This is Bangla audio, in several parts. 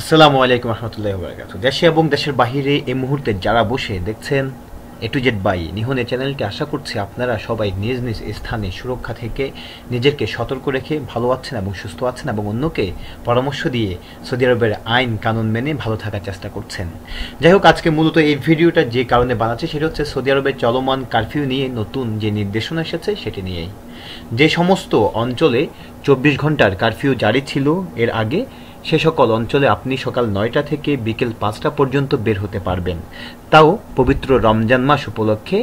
আসসালামু আলাইকুম রহমতুল্লাহ বারকাত দেশে এবং দেশের বাহিরে এই মুহূর্তে যারা বসে দেখছেন এ টু জেড বাই নিহনে চ্যানেলটি আশা করছি আপনারা সবাই নিজ নিজ স্থানে সুরক্ষা থেকে নিজেকে সতর্ক রেখে ভালো আছেন এবং সুস্থ আছেন এবং অন্যকে পরামর্শ দিয়ে সৌদি আরবের আইন কানুন মেনে ভালো থাকার চেষ্টা করছেন যাই হোক আজকে মূলত এই ভিডিওটা যে কারণে বানাচ্ছে সেটা হচ্ছে সৌদি আরবের চলমান কারফিউ নিয়ে নতুন যে নির্দেশনা এসেছে সেটি নিয়েই যে সমস্ত অঞ্চলে চব্বিশ ঘন্টার কারফিউ জারি ছিল এর আগে সে সকল অঞ্চলে আপনি সকাল নয়টা থেকে বিকেল পাঁচটা পর্যন্ত বের হতে পারবেন তাও পবিত্র রমজান মাস উপলক্ষে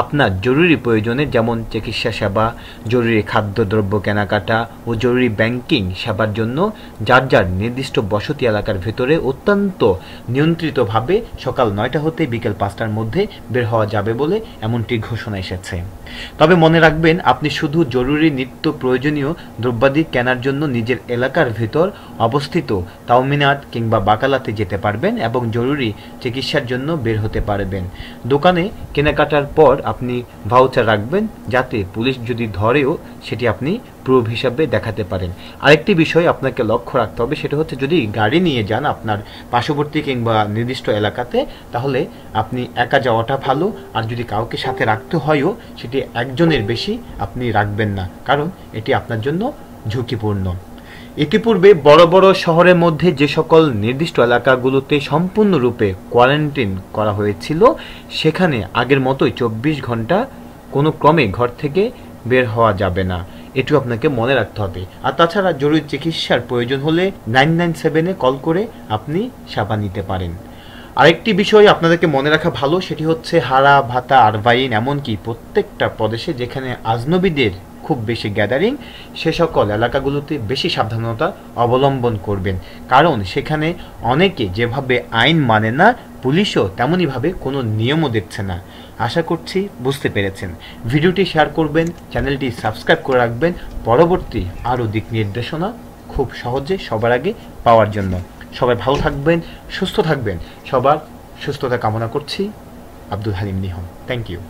আপনার জরুরি প্রয়োজনে যেমন চিকিৎসা সেবা জরুরি খাদ্যদ্রব্য কেনাকাটা ও জরুরি ব্যাংকিং সেবার জন্য যার যার নির্দিষ্ট বসতি এলাকার ভেতরে অত্যন্ত নিয়ন্ত্রিতভাবে সকাল নয়টা হতে বিকেল পাঁচটার মধ্যে বের হওয়া যাবে বলে এমনটি ঘোষণা এসেছে তবে মনে রাখবেন আপনি শুধু জরুরি নিত্য প্রয়োজনীয় দ্রব্যাদি কেনার জন্য নিজের এলাকার ভেতর অবস্থিত নিয়মিত তাওমিনাত কিংবা বাকালাতে যেতে পারবেন এবং জরুরি চিকিৎসার জন্য বের হতে পারবেন দোকানে কেনাকাটার পর আপনি ভাউচার রাখবেন যাতে পুলিশ যদি ধরেও সেটি আপনি প্রুফ হিসাবে দেখাতে পারেন আরেকটি বিষয় আপনাকে লক্ষ্য রাখতে হবে সেটা হচ্ছে যদি গাড়ি নিয়ে যান আপনার পার্শ্ববর্তী কিংবা নির্দিষ্ট এলাকাতে তাহলে আপনি একা যাওয়াটা ভালো আর যদি কাউকে সাথে রাখতে হয়ও সেটি একজনের বেশি আপনি রাখবেন না কারণ এটি আপনার জন্য ঝুঁকিপূর্ণ ইতিপূর্বে বড় বড় শহরের মধ্যে যে সকল নির্দিষ্ট এলাকাগুলোতে সম্পূর্ণরূপে কোয়ারেন্টিন করা হয়েছিল সেখানে আগের মতোই চব্বিশ ঘন্টা কোনো ক্রমে ঘর থেকে বের হওয়া যাবে না এটিও আপনাকে মনে রাখতে হবে আর তাছাড়া জরুরি চিকিৎসার প্রয়োজন হলে নাইন নাইন সেভেনে কল করে আপনি সেবা নিতে পারেন আরেকটি বিষয় আপনাদেরকে মনে রাখা ভালো সেটি হচ্ছে হারা ভাতা আরভাইন এমনকি প্রত্যেকটা প্রদেশে যেখানে আজনবীদের খুব বেশি গ্যাদারিং সে সকল এলাকাগুলোতে বেশি সাবধানতা অবলম্বন করবেন কারণ সেখানে অনেকে যেভাবে আইন মানে না পুলিশও তেমনইভাবে কোনো নিয়মও দেখছে না আশা করছি বুঝতে পেরেছেন ভিডিওটি শেয়ার করবেন চ্যানেলটি সাবস্ক্রাইব করে রাখবেন পরবর্তী আরও দিক নির্দেশনা খুব সহজে সবার আগে পাওয়ার জন্য সবাই ভালো থাকবেন সুস্থ থাকবেন সবার সুস্থতা কামনা করছি আব্দুল হালিম নিহম থ্যাংক ইউ